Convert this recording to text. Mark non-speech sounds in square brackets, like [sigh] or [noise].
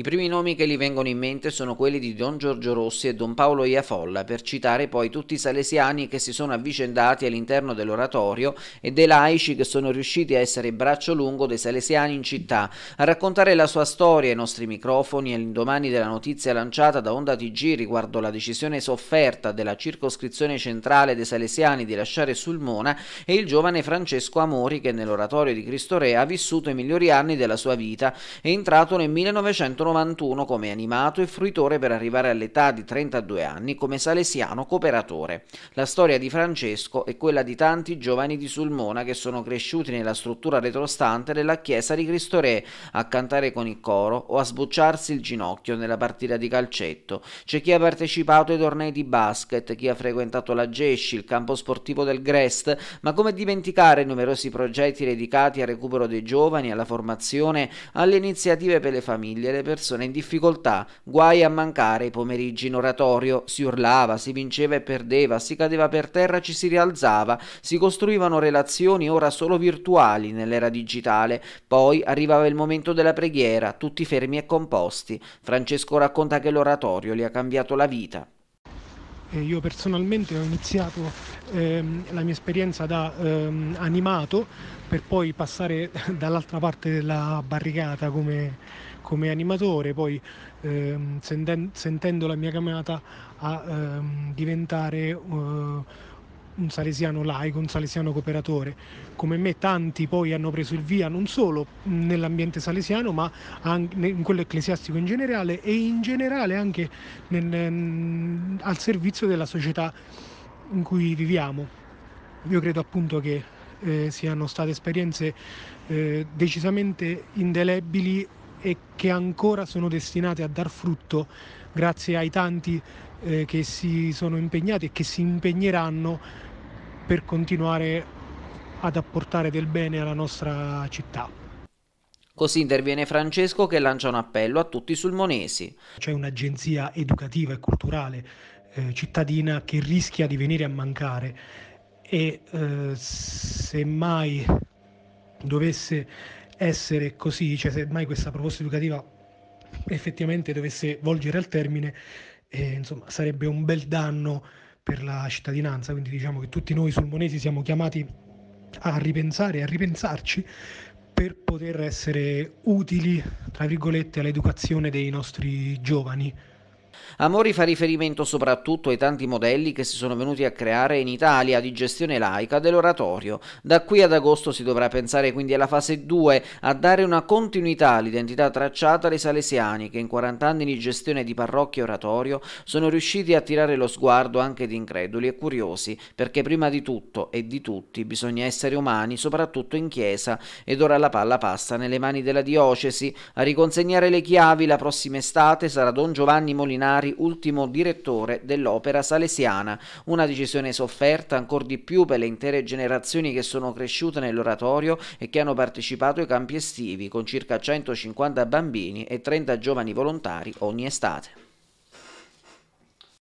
I primi nomi che gli vengono in mente sono quelli di Don Giorgio Rossi e Don Paolo Iafolla, per citare poi tutti i salesiani che si sono avvicendati all'interno dell'oratorio e dei laici che sono riusciti a essere braccio lungo dei salesiani in città. A raccontare la sua storia ai nostri microfoni all'indomani della notizia lanciata da Onda TG riguardo la decisione sofferta della circoscrizione centrale dei salesiani di lasciare Sulmona è il giovane Francesco Amori che nell'oratorio di Cristo Re ha vissuto i migliori anni della sua vita, è entrato nel 1990 1991 come animato e fruitore per arrivare all'età di 32 anni come salesiano cooperatore. La storia di Francesco è quella di tanti giovani di Sulmona che sono cresciuti nella struttura retrostante della chiesa di Cristo Re a cantare con il coro o a sbucciarsi il ginocchio nella partita di calcetto. C'è chi ha partecipato ai tornei di basket, chi ha frequentato la Gesci, il campo sportivo del Grest, ma come dimenticare i numerosi progetti dedicati al recupero dei giovani, alla formazione, alle iniziative per le famiglie e le persone persone in difficoltà, guai a mancare i pomeriggi in oratorio, si urlava, si vinceva e perdeva, si cadeva per terra, ci si rialzava, si costruivano relazioni ora solo virtuali nell'era digitale, poi arrivava il momento della preghiera, tutti fermi e composti. Francesco racconta che l'oratorio gli ha cambiato la vita. Eh, io personalmente ho iniziato ehm, la mia esperienza da ehm, animato per poi passare [laughs] dall'altra parte della barricata come, come animatore, poi ehm, senten- sentendo la mia chiamata a ehm, diventare eh, un salesiano laico, un salesiano cooperatore. Come me tanti poi hanno preso il via non solo nell'ambiente salesiano ma anche in quello ecclesiastico in generale e in generale anche nel, al servizio della società in cui viviamo. Io credo appunto che eh, siano state esperienze eh, decisamente indelebili e che ancora sono destinate a dar frutto grazie ai tanti eh, che si sono impegnati e che si impegneranno per continuare ad apportare del bene alla nostra città. Così interviene Francesco che lancia un appello a tutti i sulmonesi. C'è un'agenzia educativa e culturale eh, cittadina che rischia di venire a mancare e eh, se mai dovesse essere così, cioè semmai questa proposta educativa effettivamente dovesse volgere al termine, eh, insomma, sarebbe un bel danno per la cittadinanza, quindi diciamo che tutti noi sulmonesi siamo chiamati a ripensare e a ripensarci per poter essere utili, tra virgolette, all'educazione dei nostri giovani. Amori fa riferimento soprattutto ai tanti modelli che si sono venuti a creare in Italia di gestione laica dell'oratorio. Da qui ad agosto si dovrà pensare quindi alla fase 2, a dare una continuità all'identità tracciata dai salesiani che in 40 anni di gestione di parrocchia e oratorio sono riusciti a tirare lo sguardo anche di increduli e curiosi, perché prima di tutto e di tutti bisogna essere umani, soprattutto in chiesa, ed ora la palla passa nelle mani della diocesi. A riconsegnare le chiavi la prossima estate sarà Don Giovanni Molinari Molinari ultimo direttore dell'Opera Salesiana, una decisione sofferta ancor di più per le intere generazioni che sono cresciute nell'oratorio e che hanno partecipato ai campi estivi con circa 150 bambini e 30 giovani volontari ogni estate.